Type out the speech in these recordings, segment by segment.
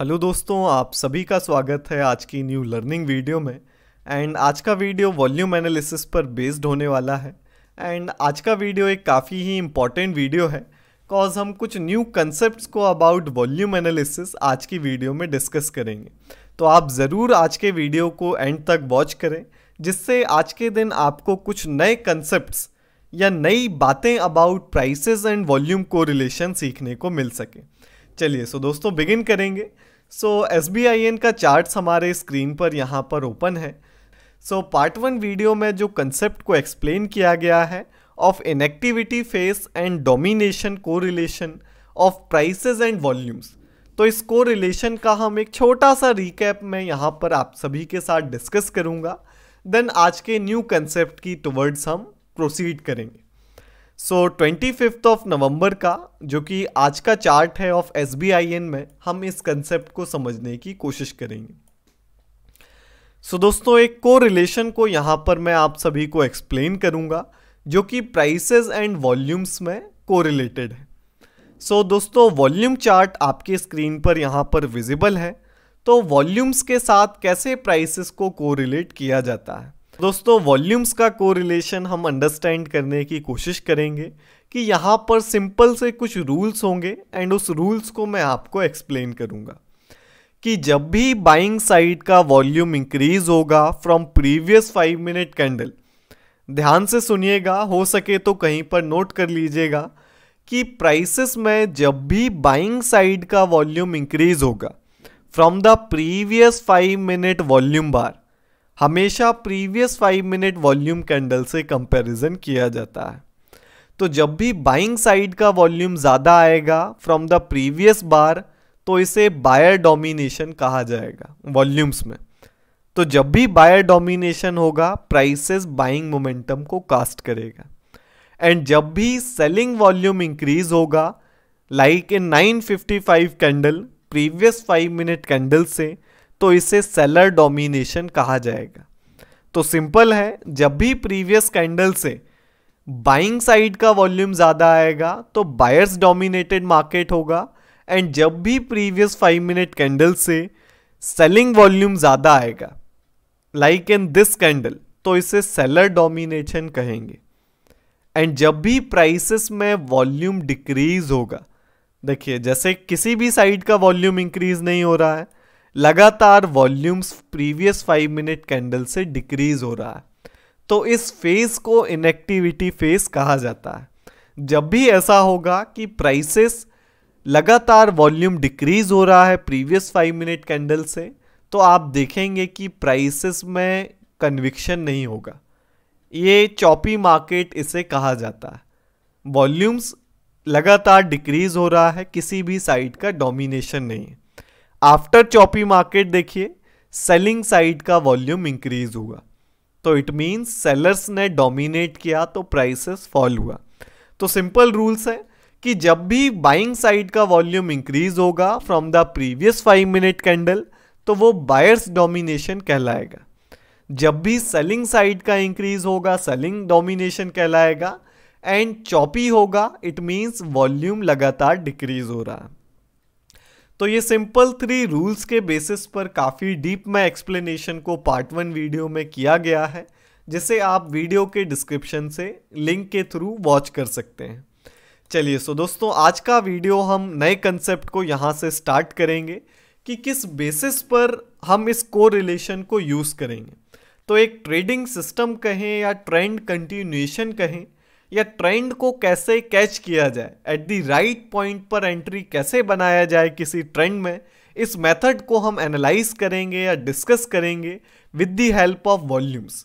Hello दोस्तों आप सभी का स्वागत है आज की न्यू लर्निंग वीडियो में एंड आज का वीडियो वॉल्यूम एनालिसिस पर बेस्ड होने वाला है एंड आज का वीडियो एक काफ़ी ही इम्पॉर्टेंट वीडियो है कॉज हम कुछ न्यू कंसेप्ट को अबाउट वॉल्यूम एनालिसिस आज की वीडियो में डिस्कस करेंगे तो आप ज़रूर आज के वीडियो को एंड तक वॉच करें जिससे आज के दिन आपको कुछ नए कंसेप्ट या नई बातें अबाउट प्राइसेस एंड वॉल्यूम को रिलेशन सीखने को मिल सके चलिए सो दोस्तों बिगिन करेंगे सो एस का चार्ट्स हमारे स्क्रीन पर यहाँ पर ओपन है सो पार्ट वन वीडियो में जो कंसेप्ट को एक्सप्लेन किया गया है of inactivity phase and domination को relation of prices and volumes तो इस को रिलेशन का हम एक छोटा सा रिकैप मैं यहाँ पर आप सभी के साथ डिस्कस करूँगा देन आज के न्यू कंसेप्ट की टुवर्ड्स हम प्रोसीड करेंगे so twenty fifth of November का जो कि आज का चार्ट है of S B I N में हम इस कंसेप्ट को समझने की कोशिश करेंगे सो so, दोस्तों एक को रिलेशन को यहाँ पर मैं आप सभी को एक्सप्लेन करूँगा जो कि प्राइसेस एंड वॉल्यूम्स में को रिलेटेड है सो so, दोस्तों वॉल्यूम चार्ट आपके स्क्रीन पर यहाँ पर विजिबल है तो वॉल्यूम्स के साथ कैसे प्राइसेस को कोरिलेट किया जाता है दोस्तों वॉल्यूम्स का कोरिलेशन हम अंडरस्टैंड करने की कोशिश करेंगे कि यहाँ पर सिंपल से कुछ रूल्स होंगे एंड उस रूल्स को मैं आपको एक्सप्लेन करूँगा कि जब भी बाइंग साइड का वॉल्यूम इंक्रीज होगा from previous five minute candle ध्यान से सुनिएगा हो सके तो कहीं पर नोट कर लीजिएगा कि प्राइसेस में जब भी बाइंग साइड का वॉल्यूम इंक्रीज होगा from the previous five minute volume bar हमेशा previous five minute volume candle से कंपैरिजन किया जाता है तो जब भी बाइंग साइड का वॉल्यूम ज़्यादा आएगा फ्रॉम द प्रीवियस बार तो इसे बायर डोमिनेशन कहा जाएगा वॉल्यूम्स में तो जब भी बायर डोमिनेशन होगा प्राइसेस बाइंग मोमेंटम को कास्ट करेगा एंड जब भी सेलिंग वॉल्यूम इंक्रीज होगा like a 955 candle previous five minute candle से तो इसे सेलर डोमिनेशन कहा जाएगा तो सिंपल है जब भी प्रीवियस कैंडल से बाइंग साइड का वॉल्यूम ज़्यादा आएगा तो बायर्स डोमिनेटेड मार्केट होगा एंड जब भी प्रीवियस फाइव मिनट कैंडल से सेलिंग वॉल्यूम ज़्यादा आएगा लाइक इन दिस कैंडल तो इसे सेलर डोमिनेशन कहेंगे एंड जब भी प्राइसेस में वॉल्यूम डिक्रीज होगा देखिए जैसे किसी भी साइड का वॉल्यूम इंक्रीज नहीं हो रहा है लगातार volumes previous five minute candle से डिक्रीज हो रहा है तो इस फेज को इनएक्टिविटी फेज कहा जाता है जब भी ऐसा होगा कि प्राइसेस लगातार वॉल्यूम डिक्रीज हो रहा है प्रीवियस फाइव मिनट कैंडल से तो आप देखेंगे कि प्राइसेस में कन्विक्शन नहीं होगा ये चौपी मार्केट इसे कहा जाता है वॉल्यूम्स लगातार डिक्रीज हो रहा है किसी भी साइड का डोमिनेशन नहीं है आफ्टर चॉपी मार्केट देखिए सेलिंग साइड का वॉल्यूम इंक्रीज हुआ तो इट मीन्स सेलर्स ने डोमिनेट किया तो प्राइसेस फॉल हुआ तो सिंपल रूल्स है कि जब भी बाइंग साइड का वॉल्यूम इंक्रीज होगा from the previous five minute candle तो वो बायर्स डोमिनेशन कहलाएगा जब भी सेलिंग साइड का इंक्रीज होगा सेलिंग डोमिनेशन कहलाएगा एंड चॉपी होगा इट मीन्स वॉल्यूम लगातार डिक्रीज हो रहा है तो ये सिंपल थ्री रूल्स के बेसिस पर काफ़ी डीप में एक्सप्लेनेशन को पार्ट वन वीडियो में किया गया है जिसे आप वीडियो के डिस्क्रिप्शन से लिंक के थ्रू वॉच कर सकते हैं चलिए सो दोस्तों आज का वीडियो हम नए कंसेप्ट को यहाँ से स्टार्ट करेंगे कि किस बेसिस पर हम इस को रिलेशन को यूज़ करेंगे तो एक ट्रेडिंग सिस्टम कहें या ट्रेंड कंटिन्यूएशन कहें या ट्रेंड को कैसे कैच किया जाए एट दी राइट पॉइंट पर एंट्री कैसे बनाया जाए किसी ट्रेंड में इस मेथड को हम एनालाइज करेंगे या डिस्कस करेंगे with the help of volumes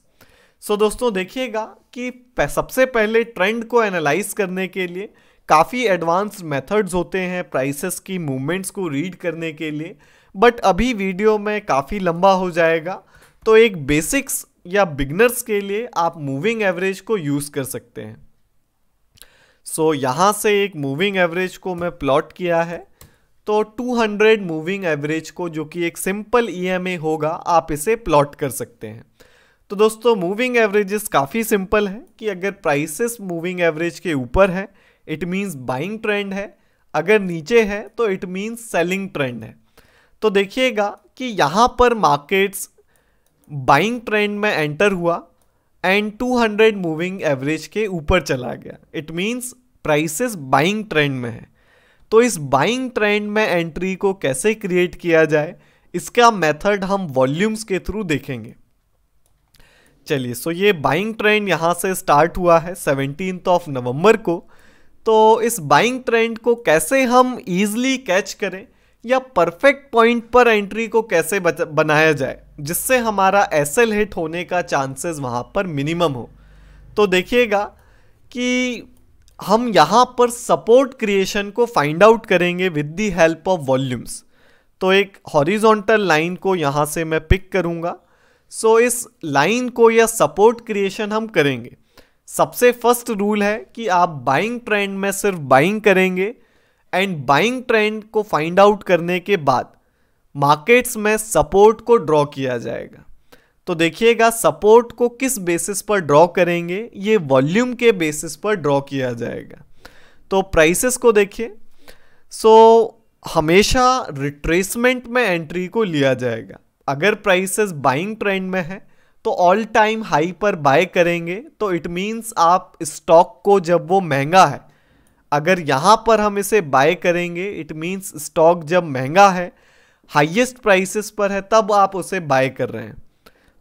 so दोस्तों देखिएगा कि सबसे पहले ट्रेंड को एनालाइज करने के लिए काफ़ी एडवांस मेथड्स होते हैं प्राइसेस की मूवमेंट्स को रीड करने के लिए बट अभी वीडियो में काफ़ी लंबा हो जाएगा तो एक बेसिक्स या बिगनर्स के लिए आप मूविंग एवरेज को यूज़ कर सकते हैं सो so, यहाँ से एक मूविंग एवरेज को मैं प्लॉट किया है तो 200 मूविंग एवरेज को जो कि एक सिंपल ई e होगा आप इसे प्लॉट कर सकते हैं तो दोस्तों मूविंग एवरेजेस काफ़ी सिंपल है कि अगर प्राइसेस मूविंग एवरेज के ऊपर है इट मीन्स बाइंग ट्रेंड है अगर नीचे है तो इट मीन्स सेलिंग ट्रेंड है तो देखिएगा कि यहाँ पर मार्केट्स बाइंग ट्रेंड में एंटर हुआ एंड 200 मूविंग एवरेज के ऊपर चला गया it means prices buying trend में है तो इस बाइंग ट्रेंड में एंट्री को कैसे क्रिएट किया जाए इसका मेथड हम वॉल्यूम्स के थ्रू देखेंगे चलिए सो ये बाइंग ट्रेंड यहाँ से स्टार्ट हुआ है सेवनटीन ऑफ नवंबर को तो इस बाइंग ट्रेंड को कैसे हम ईजली कैच करें या परफेक्ट पॉइंट पर एंट्री को कैसे बनाया जाए जिससे हमारा एसएल हिट होने का चांसेस वहाँ पर मिनिमम हो तो देखिएगा कि हम यहाँ पर सपोर्ट क्रिएशन को फाइंड आउट करेंगे with the help of volumes तो एक हॉरिजॉन्टल लाइन को यहाँ से मैं पिक करूँगा सो so, इस लाइन को या सपोर्ट क्रिएशन हम करेंगे सबसे फर्स्ट रूल है कि आप बाइंग ट्रेंड में सिर्फ बाइंग करेंगे एंड बाइंग ट्रेंड को फाइंड आउट करने के बाद मार्केट्स में सपोर्ट को ड्रॉ किया जाएगा तो देखिएगा सपोर्ट को किस बेसिस पर ड्रॉ करेंगे ये वॉल्यूम के बेसिस पर ड्रॉ किया जाएगा तो प्राइसेस को देखिए सो so, हमेशा रिट्रेसमेंट में एंट्री को लिया जाएगा अगर प्राइसेस बाइंग ट्रेंड में है तो ऑल टाइम हाई पर बाय करेंगे तो इट मीन्स आप स्टॉक को जब वो महंगा है अगर यहाँ पर हम इसे बाय करेंगे इट मीन्स स्टॉक जब महंगा है हाइएस्ट प्राइसेस पर है तब आप उसे बाय कर रहे हैं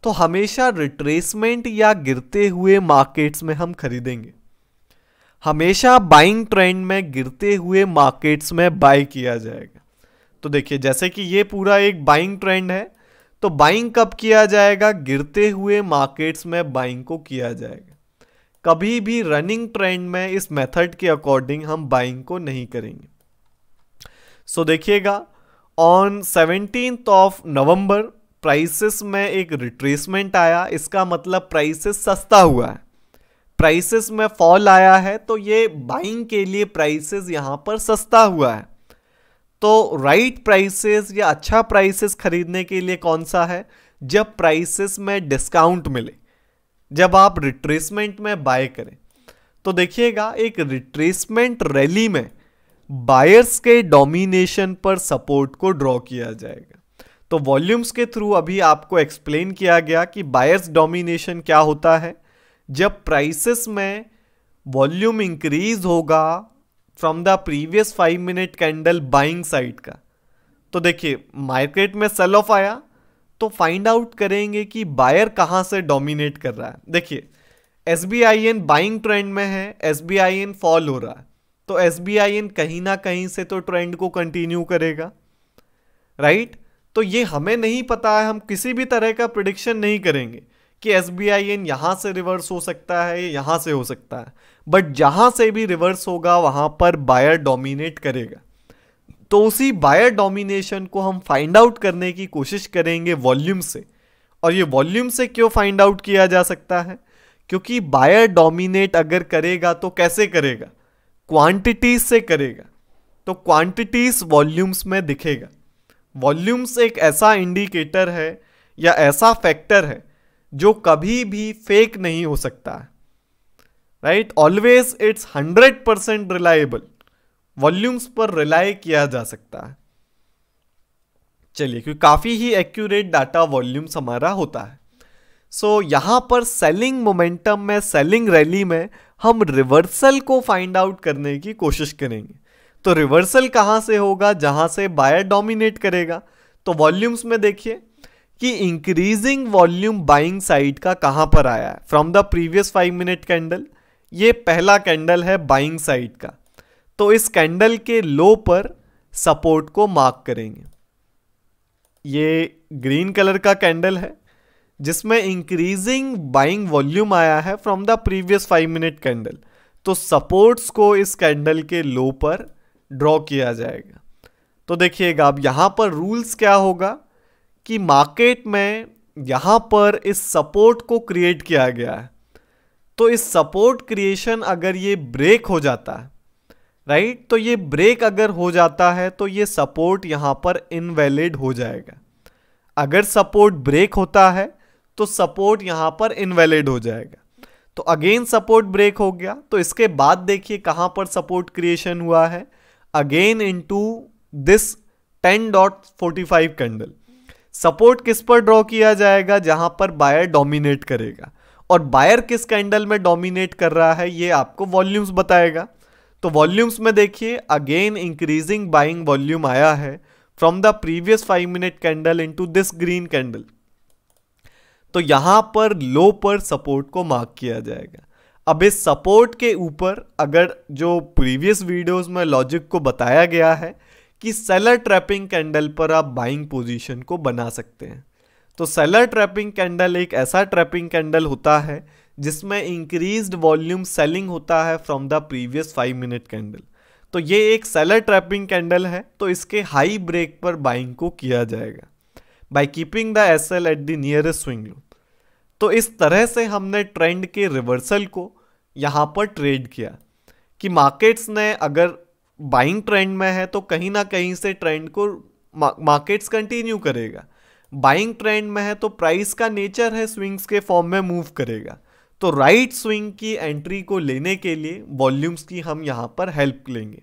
तो हमेशा रिट्रेसमेंट या गिरते हुए मार्केट्स में हम खरीदेंगे हमेशा बाइंग ट्रेंड में गिरते हुए मार्केट्स में बाय किया जाएगा तो देखिए जैसे कि ये पूरा एक बाइंग ट्रेंड है तो बाइंग कब किया जाएगा गिरते हुए मार्केट्स में बाइंग को किया जाएगा कभी भी रनिंग ट्रेंड में इस मेथड के अकॉर्डिंग हम बाइंग को नहीं करेंगे सो so, देखिएगा on seventeen of November prices में एक रिट्रेसमेंट आया इसका मतलब प्राइसेस सस्ता हुआ है प्राइसेस में फॉल आया है तो ये बाइंग के लिए प्राइसेस यहाँ पर सस्ता हुआ है तो राइट प्राइसेस या अच्छा प्राइसेस खरीदने के लिए कौन सा है जब प्राइसेस में डिस्काउंट मिले जब आप रिट्रेसमेंट में बाय करें तो देखिएगा एक रिट्रेसमेंट रैली में बायर्स के डोमिनेशन पर सपोर्ट को ड्रॉ किया जाएगा तो वॉल्यूम्स के थ्रू अभी आपको एक्सप्लेन किया गया कि बायर्स डोमिनेशन क्या होता है जब प्राइसेस में वॉल्यूम इंक्रीज होगा from the previous five minute candle buying side का तो देखिए मार्केट में सेल ऑफ आया तो फाइंड आउट करेंगे कि बायर कहाँ से डोमिनेट कर रहा है देखिए S B I N buying trend में है S B I N fall हो रहा है तो एस बी आई एन कहीं ना कहीं से तो ट्रेंड को कंटिन्यू करेगा राइट तो ये हमें नहीं पता है हम किसी भी तरह का प्रिडिक्शन नहीं करेंगे कि एस बी आई एन यहाँ से रिवर्स हो सकता है यहाँ से हो सकता है बट जहाँ से भी रिवर्स होगा वहाँ पर बायर डोमिनेट करेगा तो उसी बायर डोमिनेशन को हम फाइंड आउट करने की कोशिश करेंगे वॉल्यूम से और ये वॉल्यूम से क्यों फाइंड आउट किया जा सकता है क्योंकि बायर डोमिनेट अगर करेगा तो कैसे करेगा क्वांटिटीज से करेगा तो क्वांटिटीज वॉल्यूम्स में दिखेगा वॉल्यूम्स एक ऐसा इंडिकेटर है या ऐसा फैक्टर है जो कभी भी फेक नहीं हो सकता है right always it's hundred percent reliable volumes पर रिलाई किया जा सकता है चलिए क्योंकि काफ़ी ही एक्यूरेट डाटा वॉल्यूम्स हमारा होता है सो so, यहां पर सेलिंग मोमेंटम में सेलिंग रैली में हम रिवर्सल को फाइंड आउट करने की कोशिश करेंगे तो रिवर्सल कहां से होगा जहां से बायर डोमिनेट करेगा तो वॉल्यूम्स में देखिए कि इंक्रीजिंग वॉल्यूम बाइंग साइड का कहां पर आया है from the previous five minute candle ये पहला कैंडल है बाइंग साइड का तो इस कैंडल के लो पर सपोर्ट को मार्क करेंगे ये ग्रीन कलर का कैंडल है जिसमें इंक्रीजिंग बाइंग वॉल्यूम आया है from the previous five minute candle तो सपोर्ट्स को इस कैंडल के लो पर ड्रॉ किया जाएगा तो देखिएगा अब यहाँ पर रूल्स क्या होगा कि मार्केट में यहाँ पर इस सपोर्ट को क्रिएट किया गया है तो इस सपोर्ट क्रिएशन अगर ये ब्रेक हो जाता है राइट तो ये ब्रेक अगर हो जाता है तो ये सपोर्ट यहाँ पर इनवैलिड हो जाएगा अगर सपोर्ट ब्रेक होता है तो सपोर्ट यहाँ पर इनवैलिड हो जाएगा तो अगेन सपोर्ट ब्रेक हो गया तो इसके बाद देखिए कहाँ पर सपोर्ट क्रिएशन हुआ है again into this ten dot forty five candle support किस पर ड्रॉ किया जाएगा जहां पर बायर डोमिनेट करेगा और बायर किस कैंडल में डोमिनेट कर रहा है ये आपको वॉल्यूम्स बताएगा तो वॉल्यूम्स में देखिए अगेन इंक्रीजिंग बाइंग वॉल्यूम आया है from the previous five minute candle into this green candle तो यहां पर लो पर सपोर्ट को मार्क किया जाएगा अब इस सपोर्ट के ऊपर अगर जो प्रीवियस वीडियोस में लॉजिक को बताया गया है कि सेलर ट्रैपिंग कैंडल पर आप बाइंग पोजीशन को बना सकते हैं तो सेलर ट्रैपिंग कैंडल एक ऐसा ट्रैपिंग कैंडल होता है जिसमें इंक्रीज वॉल्यूम सेलिंग होता है from the previous five minute candle तो ये एक सेलर ट्रैपिंग कैंडल है तो इसके हाई ब्रेक पर बाइंग को किया जाएगा by keeping the S L at the nearest swing low तो इस तरह से हमने ट्रेंड के रिवर्सल को यहाँ पर ट्रेड किया कि मार्केट्स ने अगर बाइंग ट्रेंड में है तो कहीं ना कहीं से ट्रेंड को मार्केट्स कंटिन्यू करेगा बाइंग ट्रेंड में है तो प्राइस का नेचर है स्विंग्स के फॉर्म में मूव करेगा तो राइट स्विंग की एंट्री को लेने के लिए वॉल्यूम्स की हम यहाँ पर हेल्प लेंगे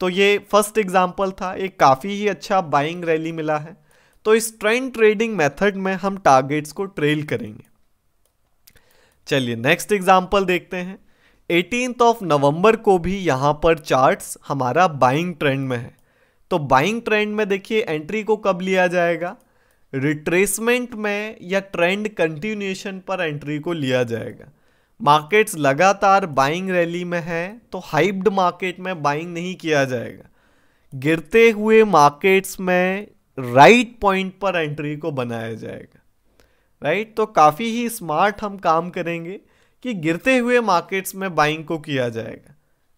तो ये फर्स्ट एग्जाम्पल था एक काफ़ी ही अच्छा बाइंग रैली मिला है तो इस ट्रेंड ट्रेडिंग मेथड में हम टारगेट्स को ट्रेल करेंगे चलिए नेक्स्ट एग्जाम्पल देखते हैं एटीन ऑफ नवंबर को भी यहाँ पर चार्ट्स हमारा बाइंग ट्रेंड में है तो बाइंग ट्रेंड में देखिए एंट्री को कब लिया जाएगा रिट्रेसमेंट में या ट्रेंड कंटिन्यूएशन पर एंट्री को लिया जाएगा मार्केट्स लगातार बाइंग रैली में है तो हाइप्ड मार्केट में बाइंग नहीं किया जाएगा गिरते हुए मार्केट्स में राइट right पॉइंट पर एंट्री को बनाया जाएगा राइट right? तो काफ़ी ही स्मार्ट हम काम करेंगे कि गिरते हुए मार्केट्स में बाइंग को किया जाएगा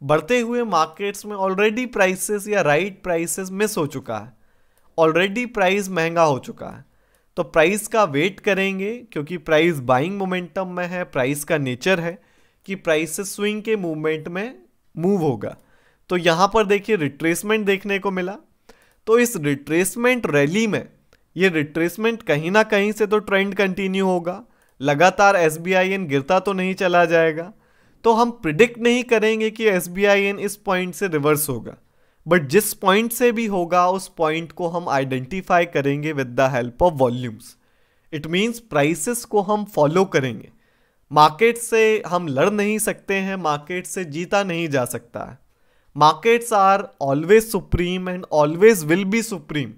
बढ़ते हुए मार्केट्स में ऑलरेडी प्राइसेस या राइट प्राइसेस मिस हो चुका है ऑलरेडी प्राइस महंगा हो चुका है तो प्राइस का वेट करेंगे क्योंकि प्राइस बाइंग मोमेंटम में है प्राइस का नेचर है कि प्राइस से स्विंग के मूवमेंट में मूव होगा तो यहाँ पर देखिए रिट्रेसमेंट देखने को मिला तो इस रिट्रेसमेंट रैली में ये रिट्रेसमेंट कहीं ना कहीं से तो ट्रेंड कंटिन्यू होगा लगातार एस गिरता तो नहीं चला जाएगा तो हम प्रिडिक्ट नहीं करेंगे कि एस इस पॉइंट से रिवर्स होगा बट जिस पॉइंट से भी होगा उस पॉइंट को हम आइडेंटिफाई करेंगे with the help of volumes it means prices को हम फॉलो करेंगे मार्केट से हम लड़ नहीं सकते हैं मार्केट से जीता नहीं जा सकता है markets are always supreme and always will be supreme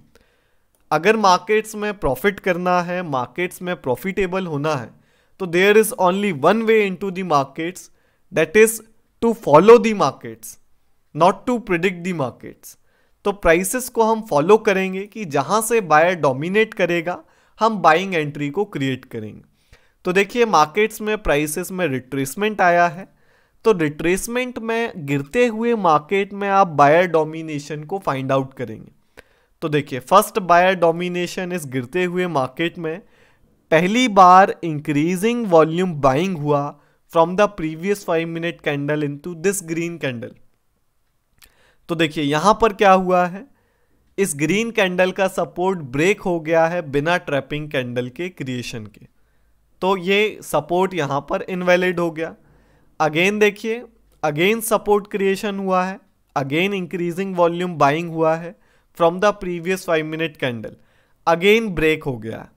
अगर मार्केट्स में प्रॉफिट करना है मार्केट्स में प्रॉफिटेबल होना है तो there is only one way into the markets that is to follow the markets not to predict the markets तो prices को हम फॉलो करेंगे कि जहाँ से बायर डोमिनेट करेगा हम बाइंग एंट्री को क्रिएट करेंगे तो देखिए मार्केट्स में प्राइसेस में रिट्रेसमेंट आया है तो रिट्रेसमेंट में गिरते हुए मार्केट में आप बायर डोमिनेशन को फाइंड आउट करेंगे तो देखिए फर्स्ट बायर डोमिनेशन इस गिरते हुए मार्केट में पहली बार इंक्रीजिंग वॉल्यूम बाइंग हुआ from the previous five minute candle into this green candle तो देखिए यहां पर क्या हुआ है इस ग्रीन कैंडल का सपोर्ट ब्रेक हो गया है बिना ट्रैपिंग कैंडल के क्रिएशन के तो ये सपोर्ट यहां पर इनवैलिड हो गया अगेन देखिए अगेन सपोर्ट क्रिएशन हुआ है अगेन इंक्रीजिंग वॉल्यूम बाइंग हुआ है from the previous five minute candle again break हो गया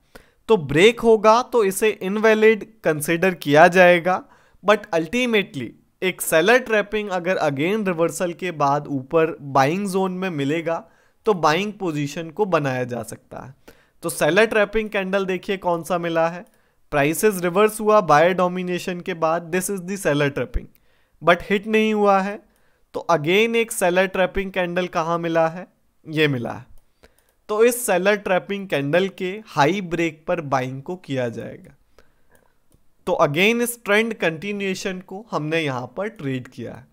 तो ब्रेक होगा तो इसे इनवैलिड कंसिडर किया जाएगा बट अल्टीमेटली एक सेलर ट्रैपिंग अगर अगेन रिवर्सल के बाद ऊपर बाइंग जोन में मिलेगा तो बाइंग पोजीशन को बनाया जा सकता है तो सेलर ट्रैपिंग कैंडल देखिए कौन सा मिला है प्राइसेस रिवर्स हुआ बाय डोमिनेशन के बाद this is the seller trapping but hit नहीं हुआ है तो अगेन एक सेलर ट्रैपिंग कैंडल कहाँ मिला है ये मिला है तो इस सेलर ट्रैपिंग कैंडल के हाई ब्रेक पर बाइंग को किया जाएगा तो अगेन इस ट्रेंड कंटिन्यूएशन को हमने यहाँ पर ट्रेड किया है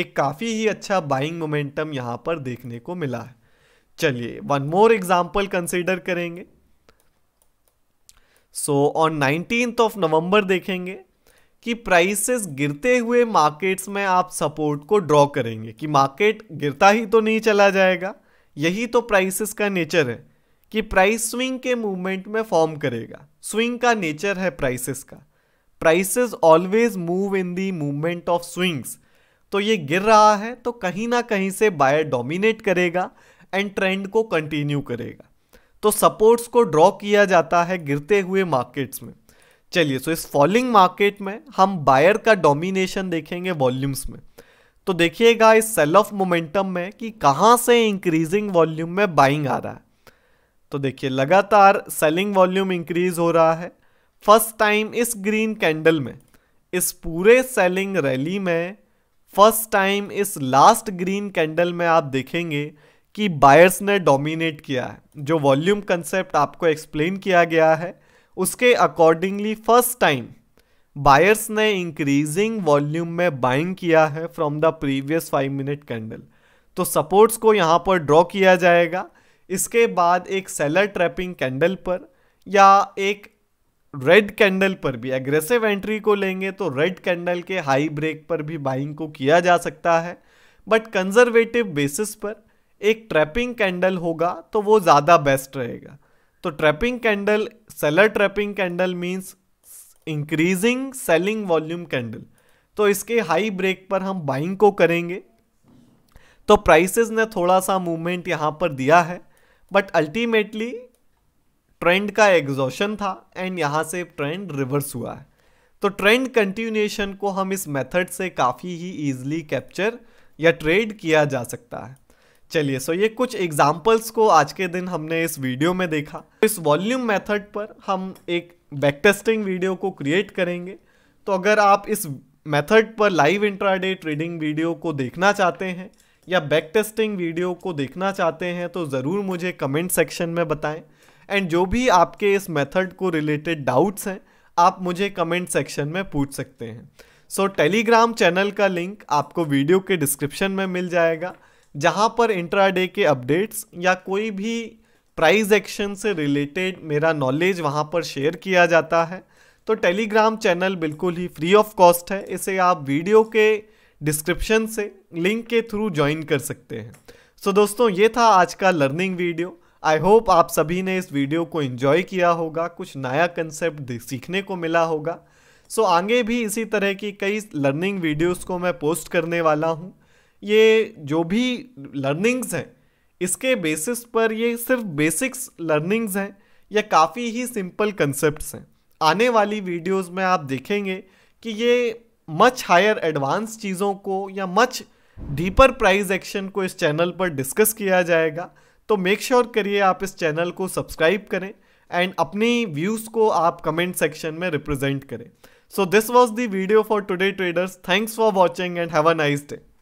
एक काफ़ी ही अच्छा बाइंग मोमेंटम यहाँ पर देखने को मिला है चलिए वन मोर एग्जाम्पल कंसिडर करेंगे so on nineteen of November देखेंगे कि प्राइसेस गिरते हुए मार्केट्स में आप सपोर्ट को ड्रॉ करेंगे कि मार्केट गिरता ही तो नहीं चला जाएगा यही तो प्राइसेस का नेचर है कि प्राइस स्विंग के मूवमेंट में फॉर्म करेगा स्विंग का नेचर है प्राइसेस का prices always move in the movement of swings तो ये गिर रहा है तो कहीं ना कहीं से बायर डोमिनेट करेगा एंड ट्रेंड को कंटिन्यू करेगा तो सपोर्ट्स को ड्रॉ किया जाता है गिरते हुए मार्केट्स में चलिए सो इस फॉलिंग मार्केट में हम बायर का डोमिनेशन देखेंगे वॉल्यूम्स में तो देखिएगा इस सेल ऑफ मोमेंटम में कि कहाँ से इंक्रीजिंग वॉल्यूम में बाइंग आ रहा है तो देखिए लगातार सेलिंग वॉल्यूम इंक्रीज हो रहा है फर्स्ट टाइम इस ग्रीन कैंडल में इस पूरे सेलिंग रैली में फर्स्ट टाइम इस लास्ट ग्रीन कैंडल में आप देखेंगे कि बायर्स ने डोमिनेट किया है जो वॉल्यूम कंसेप्ट आपको एक्सप्लेन किया गया है उसके अकॉर्डिंगली फर्स्ट टाइम बायर्स ने इंक्रीजिंग वॉल्यूम में बाइंग किया है from the previous five minute candle तो सपोर्ट्स को यहाँ पर ड्रॉ किया जाएगा इसके बाद एक सेलर ट्रैपिंग कैंडल पर या एक रेड कैंडल पर भी एग्रेसिव एंट्री को लेंगे तो रेड कैंडल के हाई ब्रेक पर भी बाइंग को किया जा सकता है बट कंजर्वेटिव बेसिस पर एक ट्रैपिंग कैंडल होगा तो वो ज़्यादा बेस्ट रहेगा तो trapping candle seller trapping candle means increasing selling volume candle तो इसके हाई ब्रेक पर हम बाइंग को करेंगे तो प्राइसेस ने थोड़ा सा मूवमेंट यहाँ पर दिया है बट अल्टीमेटली ट्रेंड का एग्जॉशन था एंड यहाँ से ट्रेंड रिवर्स हुआ है तो ट्रेंड कंटिन्यूएशन को हम इस मेथड से काफ़ी ही ईजिली कैप्चर या ट्रेड किया जा सकता है चलिए सो ये कुछ एग्जाम्पल्स को आज के दिन हमने इस वीडियो में देखा तो इस वॉल्यूम मेथड पर हम एक बैक टेस्टिंग वीडियो को क्रिएट करेंगे तो अगर आप इस मेथड पर लाइव इंट्राडे ट्रेडिंग वीडियो को देखना चाहते हैं या बैक टेस्टिंग वीडियो को देखना चाहते हैं तो ज़रूर मुझे कमेंट सेक्शन में बताएँ एंड जो भी आपके इस मेथड को रिलेटेड डाउट्स हैं आप मुझे कमेंट सेक्शन में पूछ सकते हैं सो so, टेलीग्राम चैनल का लिंक आपको वीडियो के डिस्क्रिप्शन में मिल जाएगा जहाँ पर इंट्राडे के अपडेट्स या कोई भी प्राइस एक्शन से रिलेटेड मेरा नॉलेज वहाँ पर शेयर किया जाता है तो टेलीग्राम चैनल बिल्कुल ही फ्री ऑफ कॉस्ट है इसे आप वीडियो के डिस्क्रिप्शन से लिंक के थ्रू ज्वाइन कर सकते हैं सो so, दोस्तों ये था आज का लर्निंग वीडियो आई होप आप सभी ने इस वीडियो को इन्जॉय किया होगा कुछ नया कंसेप्ट सीखने को मिला होगा सो so, आगे भी इसी तरह की कई लर्निंग वीडियोस को मैं पोस्ट करने वाला हूँ ये जो भी लर्निंग्स हैं इसके बेसिस पर ये सिर्फ बेसिक्स लर्निंग्स हैं या काफ़ी ही सिंपल कंसेप्ट हैं आने वाली वीडियोस में आप देखेंगे कि ये मच हायर एडवांस चीज़ों को या मच डीपर प्राइस एक्शन को इस चैनल पर डिस्कस किया जाएगा तो मेक श्योर sure करिए आप इस चैनल को सब्सक्राइब करें एंड अपनी व्यूज़ को आप कमेंट सेक्शन में रिप्रेजेंट करें so this was the video for today traders thanks for watching and have a nice day